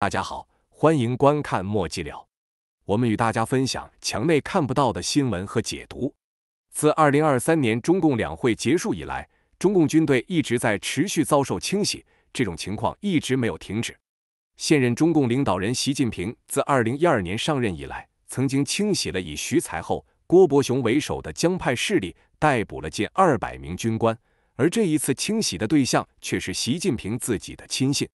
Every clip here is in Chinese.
大家好，欢迎观看墨迹聊。我们与大家分享墙内看不到的新闻和解读。自二零二三年中共两会结束以来，中共军队一直在持续遭受清洗，这种情况一直没有停止。现任中共领导人习近平自二零一二年上任以来，曾经清洗了以徐才厚、郭伯雄为首的江派势力，逮捕了近二百名军官。而这一次清洗的对象却是习近平自己的亲信。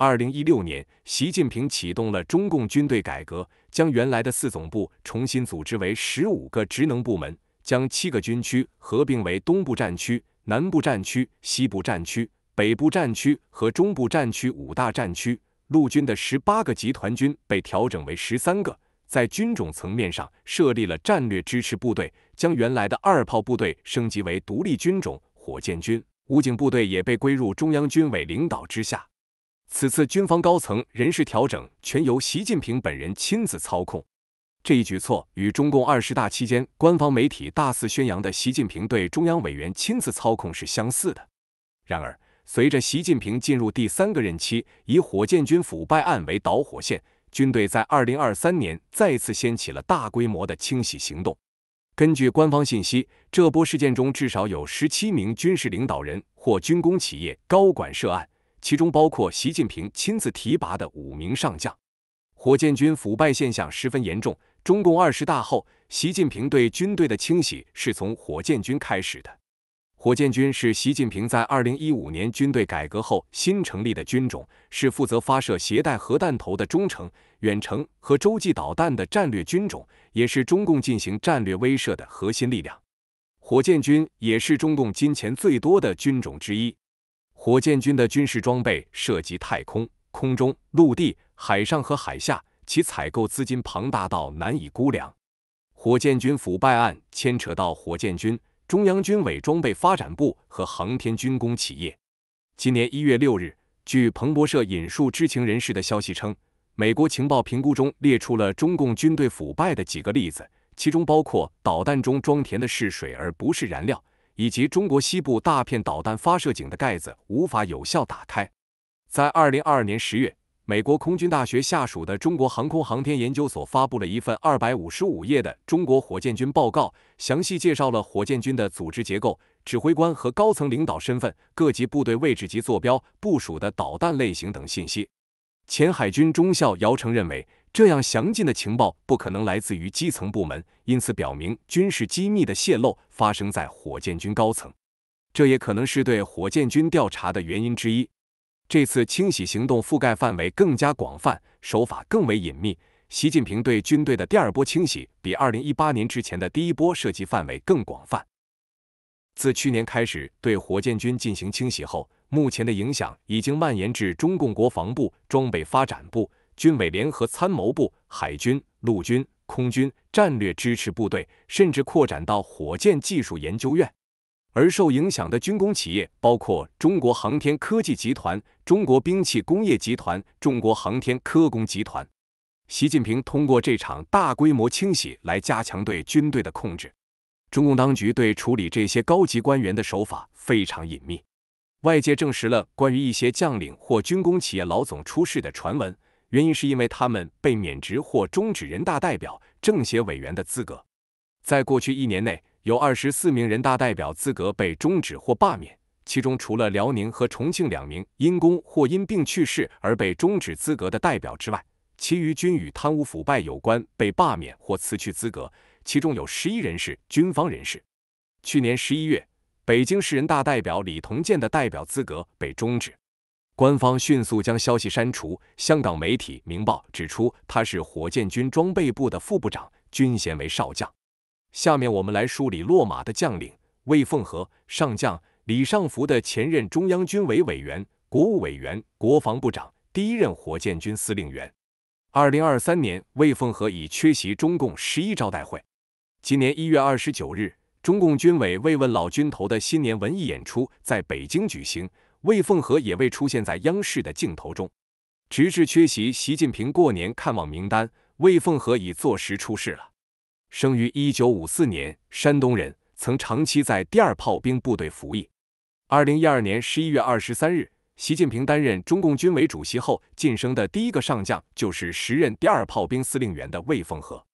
二零一六年，习近平启动了中共军队改革，将原来的四总部重新组织为十五个职能部门，将七个军区合并为东部战区、南部战区、西部战区、北部战区和中部战区五大战区。陆军的十八个集团军被调整为十三个，在军种层面上设立了战略支持部队，将原来的二炮部队升级为独立军种火箭军。武警部队也被归入中央军委领导之下。此次军方高层人事调整全由习近平本人亲自操控，这一举措与中共二十大期间官方媒体大肆宣扬的习近平对中央委员亲自操控是相似的。然而，随着习近平进入第三个任期，以火箭军腐败案为导火线，军队在2023年再次掀起了大规模的清洗行动。根据官方信息，这波事件中至少有十七名军事领导人或军工企业高管涉案。其中包括习近平亲自提拔的五名上将。火箭军腐败现象十分严重。中共二十大后，习近平对军队的清洗是从火箭军开始的。火箭军是习近平在二零一五年军队改革后新成立的军种，是负责发射携带核弹头的中程、远程和洲际导弹的战略军种，也是中共进行战略威慑的核心力量。火箭军也是中共金钱最多的军种之一。火箭军的军事装备涉及太空、空中、陆地、海上和海下，其采购资金庞大到难以估量。火箭军腐败案牵扯到火箭军、中央军委装备发展部和航天军工企业。今年一月六日，据彭博社引述知情人士的消息称，美国情报评估中列出了中共军队腐败的几个例子，其中包括导弹中装填的是水而不是燃料。以及中国西部大片导弹发射井的盖子无法有效打开。在二零二二年十月，美国空军大学下属的中国航空航天研究所发布了一份二百五十五页的中国火箭军报告，详细介绍了火箭军的组织结构、指挥官和高层领导身份、各级部队位置及坐标、部署的导弹类型等信息。前海军中校姚成认为。这样详尽的情报不可能来自于基层部门，因此表明军事机密的泄露发生在火箭军高层，这也可能是对火箭军调查的原因之一。这次清洗行动覆盖范围更加广泛，手法更为隐秘。习近平对军队的第二波清洗比2018年之前的第一波涉及范围更广泛。自去年开始对火箭军进行清洗后，目前的影响已经蔓延至中共国防部、装备发展部。军委联合参谋部、海军、陆军、空军、战略支持部队，甚至扩展到火箭技术研究院。而受影响的军工企业包括中国航天科技集团、中国兵器工业集团、中国航天科工集团。习近平通过这场大规模清洗来加强对军队的控制。中共当局对处理这些高级官员的手法非常隐秘。外界证实了关于一些将领或军工企业老总出事的传闻。原因是因为他们被免职或终止人大代表、政协委员的资格。在过去一年内，有二十四名人大代表资格被终止或罢免，其中除了辽宁和重庆两名因公或因病去世而被终止资格的代表之外，其余均与贪污腐败有关被罢免或辞去资格，其中有十一人是军方人士。去年十一月，北京市人大代表李同建的代表资格被终止。官方迅速将消息删除。香港媒体《明报》指出，他是火箭军装备部的副部长，军衔为少将。下面我们来梳理落马的将领魏凤和上将，李尚福的前任中央军委委员、国务委员、国防部长、第一任火箭军司令员。二零二三年，魏凤和已缺席中共十一招待会。今年一月二十九日，中共军委慰问老军头的新年文艺演出在北京举行。魏凤和也未出现在央视的镜头中，直至缺席习近平过年看望名单，魏凤和已坐实出事了。生于1954年，山东人，曾长期在第二炮兵部队服役。2012年11月23日，习近平担任中共军委主席后晋升的第一个上将就是时任第二炮兵司令员的魏凤和，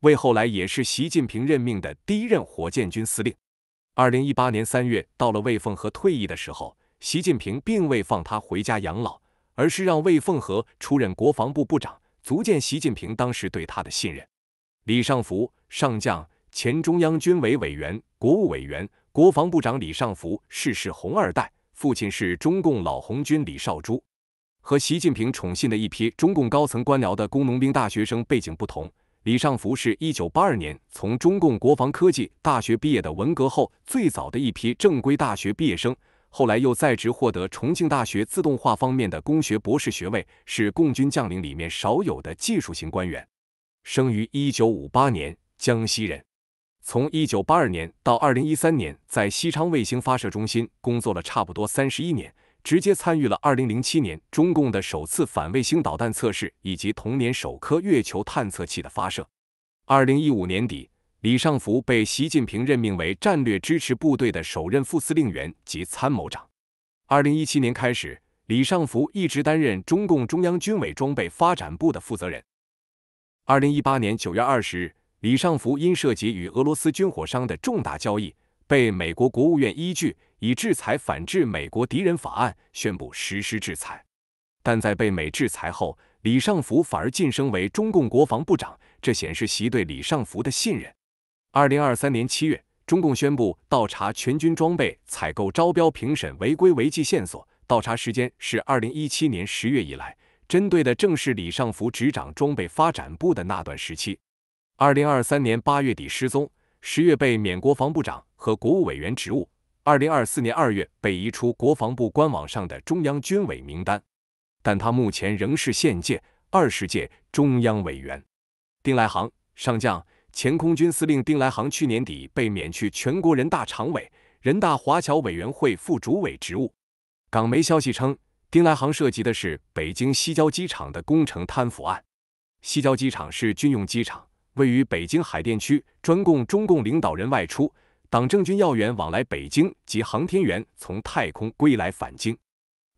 魏后来也是习近平任命的第一任火箭军司令。2018年3月，到了魏凤和退役的时候。习近平并未放他回家养老，而是让魏凤和出任国防部部长，足见习近平当时对他的信任。李尚福，上将，前中央军委委员、国务委员、国防部长李尚福，逝世红二代，父亲是中共老红军李少珠。和习近平宠信的一批中共高层官僚的工农兵大学生背景不同，李尚福是一九八二年从中共国防科技大学毕业的文革后最早的一批正规大学毕业生。后来又在职获得重庆大学自动化方面的工学博士学位，是共军将领里面少有的技术型官员。生于一九五八年，江西人。从一九八二年到二零一三年，在西昌卫星发射中心工作了差不多三十一年，直接参与了二零零七年中共的首次反卫星导弹测试，以及同年首颗月球探测器的发射。二零一五年底。李尚福被习近平任命为战略支持部队的首任副司令员及参谋长。二零一七年开始，李尚福一直担任中共中央军委装备发展部的负责人。二零一八年九月二十日，李尚福因涉及与俄罗斯军火商的重大交易，被美国国务院依据《以制裁反制美国敌人法案》宣布实施制裁。但在被美制裁后，李尚福反而晋升为中共国防部长，这显示习对李尚福的信任。二零二三年七月，中共宣布倒查全军装备采购招标评审违规违纪线索。倒查时间是二零一七年十月以来，针对的正是李尚福执掌装备发展部的那段时期。二零二三年八月底失踪，十月被免国防部长和国务委员职务。二零二四年二月被移出国防部官网上的中央军委名单，但他目前仍是现届二十届中央委员。丁来航上将。前空军司令丁来航去年底被免去全国人大常委、人大华侨委员会副主委职务。港媒消息称，丁来航涉及的是北京西郊机场的工程贪腐案。西郊机场是军用机场，位于北京海淀区，专供中共领导人外出、党政军要员往来北京及航天员从太空归来返京。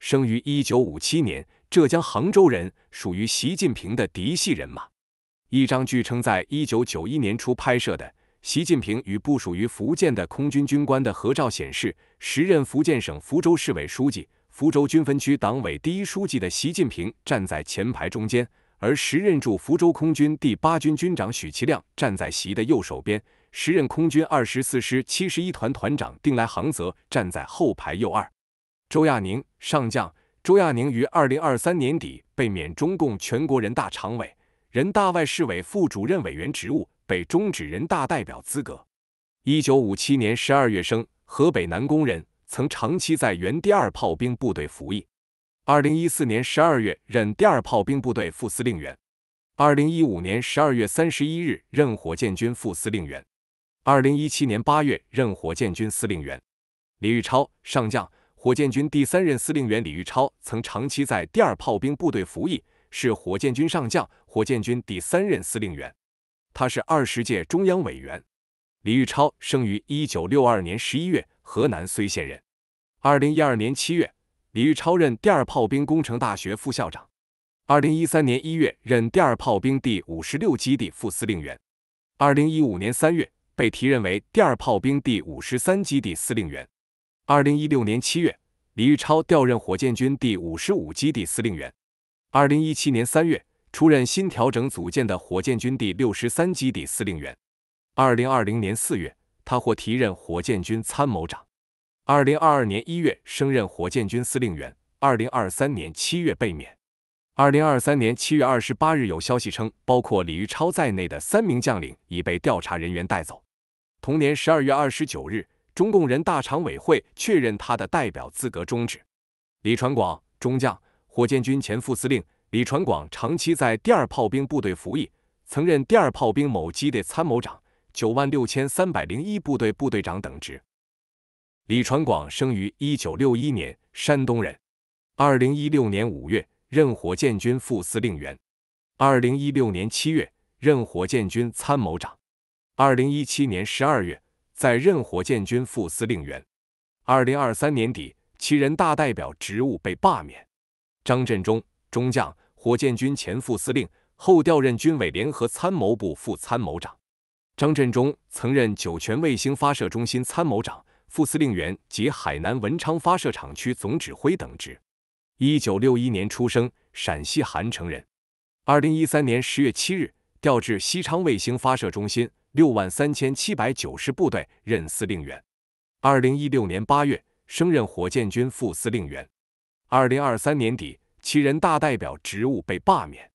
生于1957年，浙江杭州人，属于习近平的嫡系人马。一张据称在一九九一年初拍摄的习近平与不属于福建的空军军官的合照显示，时任福建省福州市委书记、福州军分区党委第一书记的习近平站在前排中间，而时任驻福州空军第八军军长许其亮站在习的右手边，时任空军二十四师七十一团团长丁来航则站在后排右二。周亚宁上将，周亚宁于二零二三年底被免中共全国人大常委。人大外事委副主任委员职务被终止，人大代表资格。一九五七年十二月生，河北南宫人，曾长期在原第二炮兵部队服役。二零一四年十二月任第二炮兵部队副司令员，二零一五年十二月三十一日任火箭军副司令员，二零一七年八月任火箭军司令员。李玉超，上将，火箭军第三任司令员李玉超曾长期在第二炮兵部队服役，是火箭军上将。火箭军第三任司令员，他是二十届中央委员。李玉超生于一九六二年十一月，河南睢县人。二零一二年七月，李玉超任第二炮兵工程大学副校长。二零一三年一月任第二炮兵第五十六基地副司令员。二零一五年三月被提任为第二炮兵第五十三基地司令员。二零一六年七月，李玉超调任火箭军第五十五基地司令员。二零一七年三月。出任新调整组建的火箭军第六十三基地司令员。二零二零年四月，他获提任火箭军参谋长。二零二二年一月，升任火箭军司令员。二零二三年七月被免。二零二三年七月二十八日，有消息称，包括李玉超在内的三名将领已被调查人员带走。同年十二月二十九日，中共人大常委会确认他的代表资格终止。李传广，中将，火箭军前副司令。李传广长期在第二炮兵部队服役，曾任第二炮兵某基地参谋长、九万六千三百零一部队部队长等职。李传广生于一九六一年，山东人。二零一六年五月任火箭军副司令员，二零一六年七月任火箭军参谋长，二零一七年十二月在任火箭军副司令员。二零二三年底，其人大代表职务被罢免。张振中。中将，火箭军前副司令，后调任军委联合参谋部副参谋长。张振忠曾任酒泉卫星发射中心参谋长、副司令员及海南文昌发射场区总指挥等职。一九六一年出生，陕西韩城人。二零一三年十月七日调至西昌卫星发射中心六万三千七百九十部队任司令员。二零一六年八月升任火箭军副司令员。二零二三年底。其人大代表职务被罢免，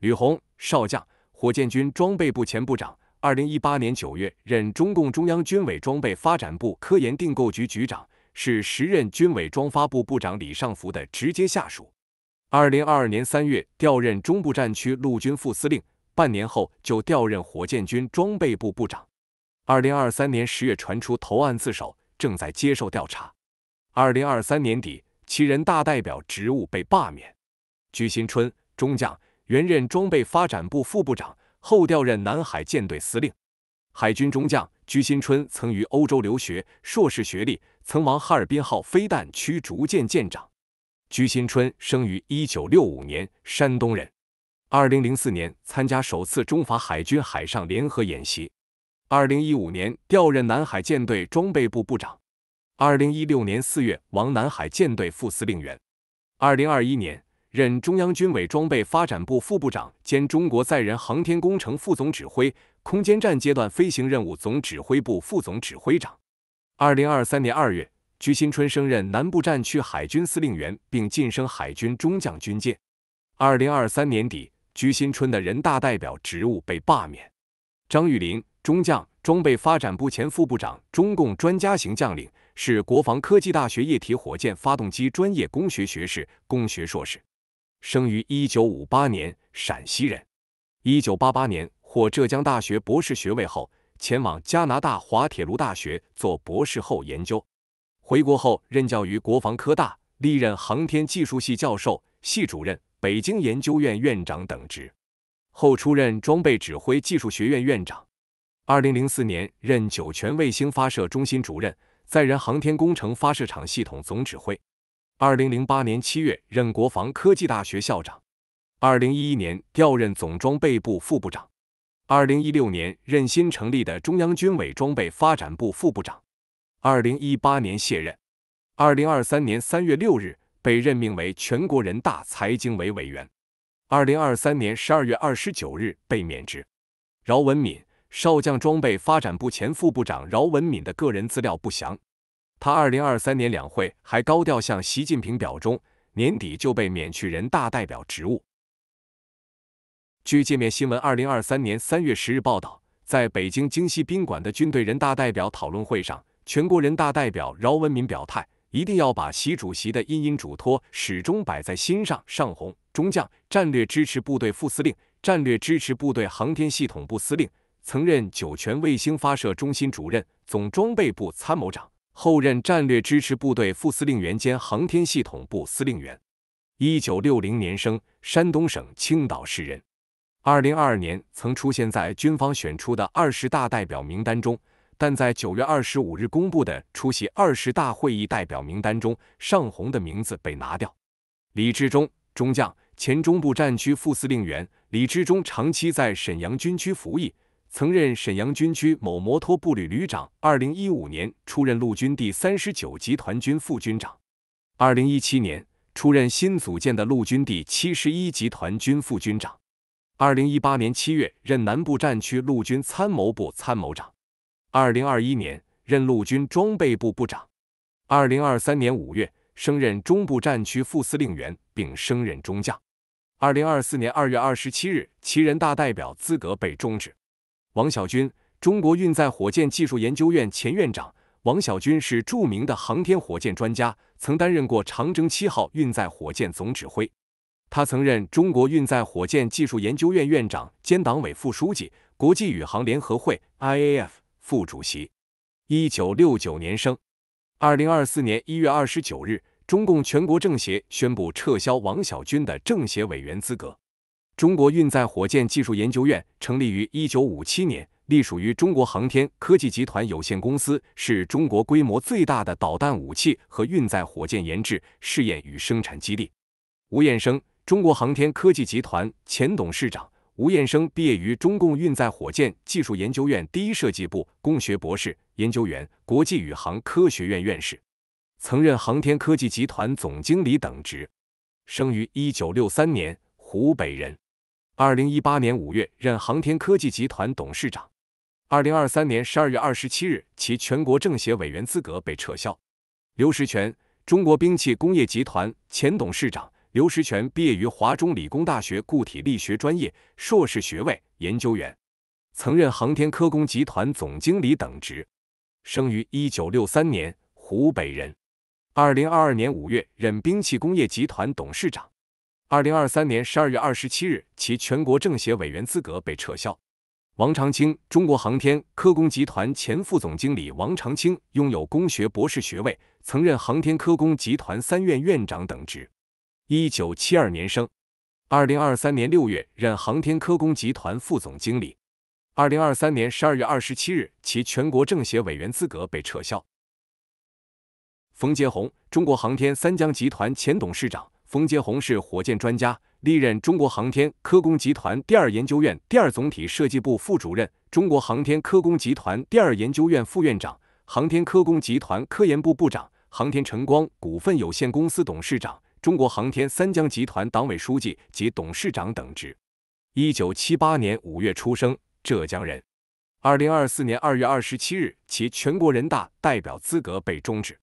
吕红少将，火箭军装备部前部长，二零一八年九月任中共中央军委装备发展部科研订购局局长，是时任军委装发部部长李尚福的直接下属。二零二二年三月调任中部战区陆军副司令，半年后就调任火箭军装备部部长。二零二三年十月传出投案自首，正在接受调查。二零二三年底。其人大代表职务被罢免。鞠新春，中将，原任装备发展部副部长，后调任南海舰队司令。海军中将鞠新春曾于欧洲留学，硕士学历，曾往哈尔滨号飞弹驱逐舰舰长。鞠新春生于一九六五年，山东人。二零零四年参加首次中法海军海上联合演习。二零一五年调任南海舰队装备部部长。二零一六年四月，王南海舰队副司令员；二零二一年任中央军委装备发展部副部长兼中国载人航天工程副总指挥、空间站阶段飞行任务总指挥部副总指挥长；二零二三年二月，鞠新春升任南部战区海军司令员，并晋升海军中将军舰。二零二三年底，鞠新春的人大代表职务被罢免。张玉林，中将，装备发展部前副部长，中共专家型将领。是国防科技大学液体火箭发动机专业工学学士、工学硕士，生于1958年，陕西人。1988年获浙江大学博士学位后，前往加拿大滑铁卢大学做博士后研究。回国后任教于国防科大，历任航天技术系教授、系主任、北京研究院院长等职，后出任装备指挥技术学院院长。2004年任酒泉卫星发射中心主任。载人航天工程发射场系统总指挥，二零零八年七月任国防科技大学校长，二零一一年调任总装备部副部长，二零一六年任新成立的中央军委装备发展部副部长，二零一八年卸任。二零二三年三月六日被任命为全国人大财经委委员，二零二三年十二月二十九日被免职。饶文敏。少将装备发展部前副部长饶文敏的个人资料不详，他二零二三年两会还高调向习近平表忠，年底就被免去人大代表职务。据界面新闻二零二三年三月十日报道，在北京京西宾馆的军队人大代表讨论会上，全国人大代表饶文敏表态，一定要把习主席的殷殷嘱托始终摆在心上。上红中将，战略支持部队副司令，战略支持部队航天系统部司令。曾任酒泉卫星发射中心主任、总装备部参谋长，后任战略支持部队副司令员兼航天系统部司令员。一九六零年生，山东省青岛市人。二零二二年曾出现在军方选出的二十大代表名单中，但在九月二十五日公布的出席二十大会议代表名单中，尚红的名字被拿掉。李志忠，中将，前中部战区副司令员。李志忠长期在沈阳军区服役。曾任沈阳军区某摩托步旅旅长，二零一五年出任陆军第三十九集团军副军长，二零一七年出任新组建的陆军第七十一集团军副军长，二零一八年七月任南部战区陆军参谋部参谋长，二零二一年任陆军装备部部长，二零二三年五月升任中部战区副司令员，并升任中将，二零二四年二月二十七日，其人大代表资格被终止。王小军，中国运载火箭技术研究院前院长。王小军是著名的航天火箭专家，曾担任过长征七号运载火箭总指挥。他曾任中国运载火箭技术研究院院长兼党委副书记，国际宇航联合会 （IAF） 副主席。一九六九年生。二零二四年一月二十九日，中共全国政协宣布撤销王小军的政协委员资格。中国运载火箭技术研究院成立于一九五七年，隶属于中国航天科技集团有限公司，是中国规模最大的导弹武器和运载火箭研制、试验与生产基地。吴艳生，中国航天科技集团前董事长。吴艳生毕业于中共运载火箭技术研究院第一设计部，工学博士、研究员、国际宇航科学院院士，曾任航天科技集团总经理等职。生于一九六三年，湖北人。二零一八年五月任航天科技集团董事长。二零二三年十二月二十七日，其全国政协委员资格被撤销。刘石全，中国兵器工业集团前董事长。刘石全毕业于华中理工大学固体力学专业，硕士学位，研究员，曾任航天科工集团总经理等职。生于一九六三年，湖北人。二零二二年五月任兵器工业集团董事长。二零二三年十二月二十七日，其全国政协委员资格被撤销。王长青，中国航天科工集团前副总经理。王长青拥有工学博士学位，曾任航天科工集团三院院长等职。一九七二年生。二零二三年六月任航天科工集团副总经理。二零二三年十二月二十七日，其全国政协委员资格被撤销。冯杰红，中国航天三江集团前董事长。冯杰红是火箭专家，历任中国航天科工集团第二研究院第二总体设计部副主任、中国航天科工集团第二研究院副院长、航天科工集团科研部部长、航天晨光股份有限公司董事长、中国航天三江集团党委书记及董事长等职。一九七八年五月出生，浙江人。二零二四年二月二十七日，其全国人大代表资格被终止。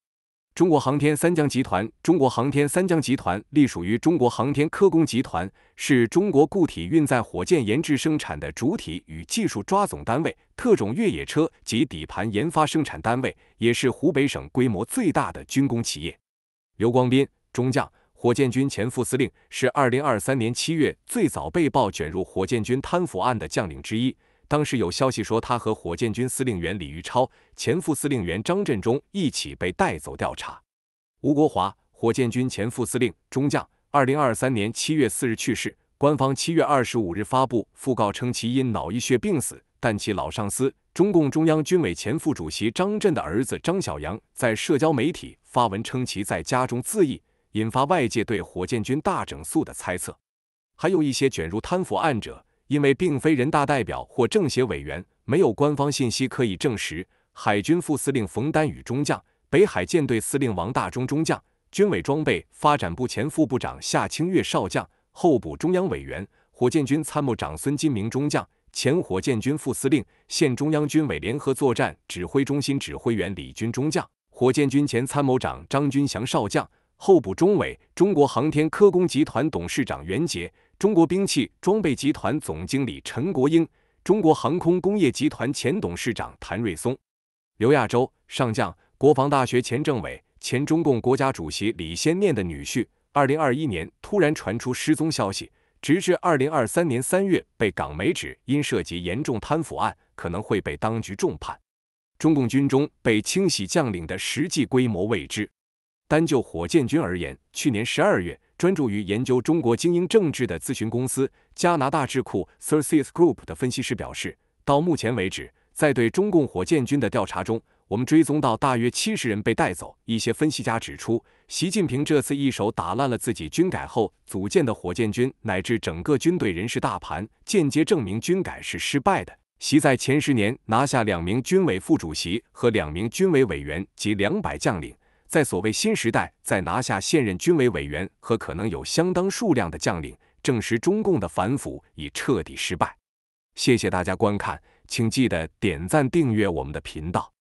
中国航天三江集团，中国航天三江集团隶属于中国航天科工集团，是中国固体运载火箭研制生产的主体与技术抓总单位，特种越野车及底盘研发生产单位，也是湖北省规模最大的军工企业。刘光斌，中将，火箭军前副司令，是2023年7月最早被曝卷入火箭军贪腐案的将领之一。当时有消息说，他和火箭军司令员李玉超、前副司令员张振忠一起被带走调查。吴国华，火箭军前副司令、中将，二零二三年七月四日去世。官方七月二十五日发布讣告称，其因脑溢血病死。但其老上司、中共中央军委前副主席张震的儿子张晓阳在社交媒体发文称，其在家中自缢，引发外界对火箭军大整肃的猜测。还有一些卷入贪腐案者。因为并非人大代表或政协委员，没有官方信息可以证实。海军副司令冯丹宇中将、北海舰队司令王大中中将、军委装备发展部前副部长夏清月少将、候补中央委员、火箭军参谋长孙金明中将、前火箭军副司令、现中央军委联合作战指挥中心指挥员李军中将、火箭军前参谋长张军祥少将。候补中委，中国航天科工集团董事长袁杰、中国兵器装备集团总经理陈国英，中国航空工业集团前董事长谭瑞松，刘亚洲上将，国防大学前政委，前中共国家主席李先念的女婿。二零二一年突然传出失踪消息，直至二零二三年三月被港媒指因涉及严重贪腐案，可能会被当局重判。中共军中被清洗将领的实际规模未知。单就火箭军而言，去年十二月，专注于研究中国精英政治的咨询公司加拿大智库 s i r c i s Group 的分析师表示，到目前为止，在对中共火箭军的调查中，我们追踪到大约七十人被带走。一些分析家指出，习近平这次一手打烂了自己军改后组建的火箭军，乃至整个军队人事大盘，间接证明军改是失败的。习在前十年拿下两名军委副主席和两名军委委员及两百将领。在所谓新时代，在拿下现任军委委员和可能有相当数量的将领，证实中共的反腐已彻底失败。谢谢大家观看，请记得点赞订阅我们的频道。